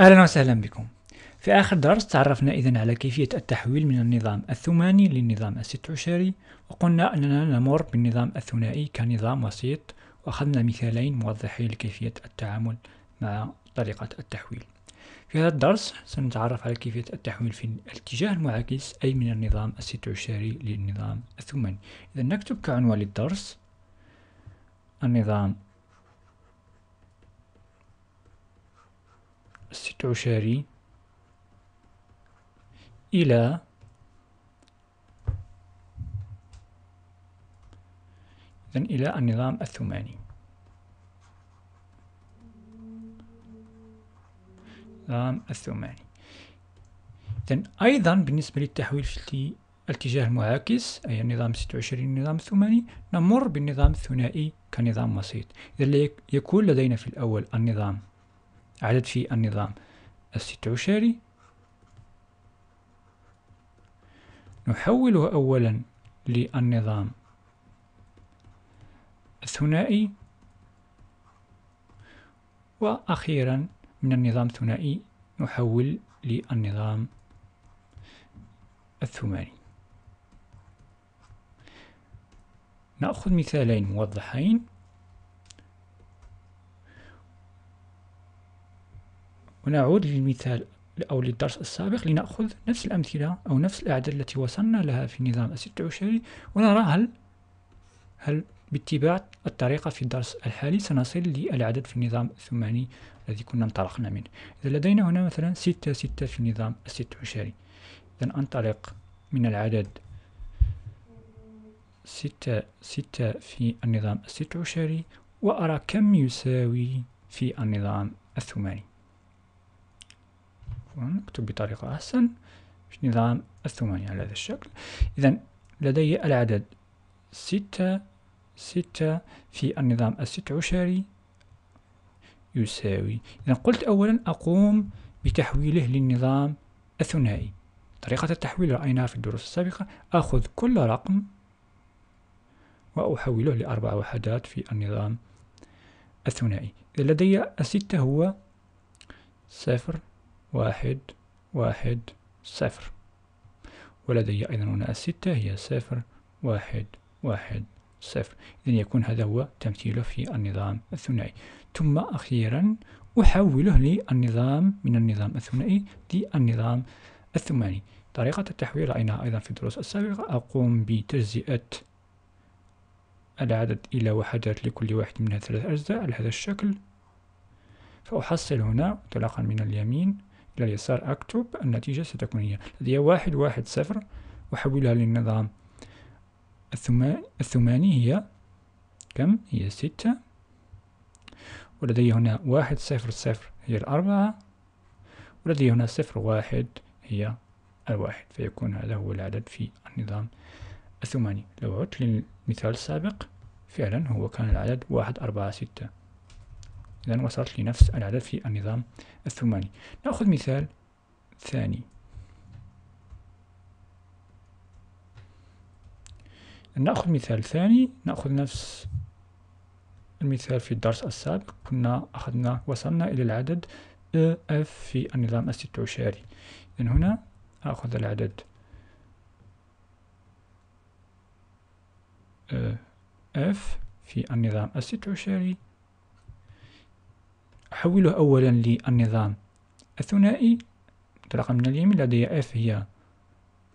أهلا وسهلا بكم في آخر درس تعرفنا إذا على كيفية التحويل من النظام الثماني للنظام الست عشري وقلنا أننا نمر بالنظام الثنائي كنظام وسيط وأخذنا مثالين موضحين لكيفية التعامل مع طريقة التحويل في هذا الدرس سنتعرف على كيفية التحويل في الاتجاه المعاكس أي من النظام الست عشري للنظام الثماني إذا نكتب كعنوان للدرس النظام 26 عشاري إلى إذن إلى النظام الثماني النظام الثماني إذن أيضا بالنسبة للتحويل في الاتجاه المعاكس أي النظام 26 النظام الثماني نمر بالنظام الثنائي كنظام وسيط إذا يكون لدينا في الأول النظام عدد في النظام الستة نحوله أولا للنظام الثنائي وأخيرا من النظام الثنائي نحول للنظام الثماني نأخذ مثالين موضحين ونعود للمثال أو للدرس السابق لنأخذ نفس الأمثلة أو نفس الأعداد التي وصلنا لها في نظام الستة عشري ونرى هل هل باتباع الطريقة في الدرس الحالي سنصل للعدد في النظام الثماني الذي كنا انطلقنا منه إذا لدينا هنا مثلا ستة ستة في النظام الستة عشري إذا أنطلق من العدد ستة ستة في النظام الستة عشري وأرى كم يساوي في النظام الثماني عفوا نكتب بطريقة أحسن مش نظام الثمانية على هذا الشكل إذا لدي العدد ستة ستة في النظام الست عشري يساوي إذا قلت أولا أقوم بتحويله للنظام الثنائي طريقة التحويل رأيناها في الدروس السابقة أخذ كل رقم وأحوله لأربع وحدات في النظام الثنائي إذا لدي الستة هو صفر واحد واحد صفر ولدي أيضا هنا الستة هي صفر واحد واحد صفر إذا يكون هذا هو تمثيله في النظام الثنائي ثم أخيرا أحوله للنظام من النظام الثنائي للنظام الثماني طريقة التحويل رأيناها أيضا في الدروس السابقة أقوم بتجزئة العدد إلى وحدات لكل واحد منها ثلاث أجزاء على هذا الشكل فأحصل هنا انطلاقا من اليمين إلى اليسار أكتب النتيجة ستكون هي لدي واحد واحد صفر أحولها للنظام الثماني هي كم؟ هي ستة ولدي هنا واحد صفر صفر هي الأربعة ولدي هنا صفر واحد هي الواحد فيكون هذا هو العدد في النظام الثماني لو عدت للمثال السابق فعلا هو كان العدد واحد أربعة ستة إذا وصلت لنفس العدد في النظام الثماني نأخذ مثال ثاني نأخذ مثال ثاني نأخذ نفس المثال في الدرس السابق كنا أخذنا وصلنا إلى العدد F في النظام الستعشاري إذا هنا أخذ العدد F في النظام الستعشاري أحوله أولا للنظام الثنائي انطلاقا من اليمين لدي F هي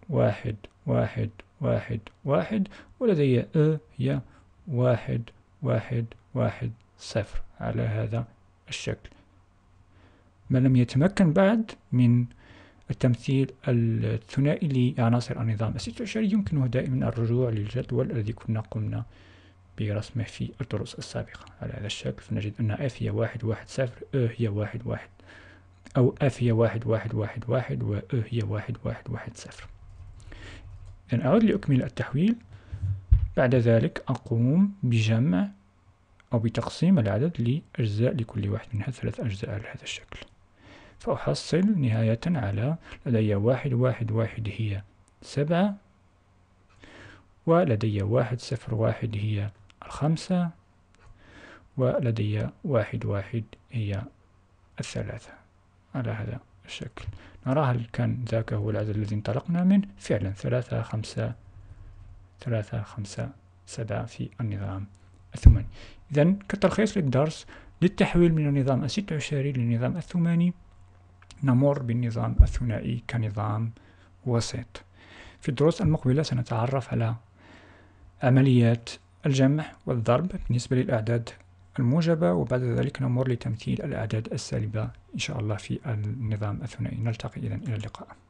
واحد واحد واحد واحد ولدي أ e هي واحد واحد واحد صفر على هذا الشكل ما لم يتمكن بعد من التمثيل الثنائي لعناصر النظام الستة عشر يمكنه دائما الرجوع للجدول الذي كنا قمنا برسمه في الدروس السابقة على هذا الشكل فنجد أن F هي واحد واحد صفر E هي واحد واحد أو F هي واحد واحد واحد واحد و E هي واحد واحد واحد صفر إذن أعود لأكمل التحويل بعد ذلك أقوم بجمع أو بتقسيم العدد لأجزاء لكل واحد منها ثلاث أجزاء على هذا الشكل فأحصل نهاية على لدي واحد واحد واحد هي سبعة ولدي واحد صفر واحد هي خمسة ولدي واحد واحد هي الثلاثة على هذا الشكل نرى هل كان ذاك هو العدد الذي انطلقنا منه فعلا ثلاثة خمسة ثلاثة خمسة سبعة في النظام الثماني إذا كتلخيص للدرس للتحويل من النظام الستة عشري للنظام الثماني نمر بالنظام الثنائي كنظام وسيط في الدروس المقبلة سنتعرف على عمليات الجمع والضرب بالنسبة للأعداد الموجبة وبعد ذلك نمر لتمثيل الأعداد السالبة إن شاء الله في النظام الثنائي نلتقي إذا إلى اللقاء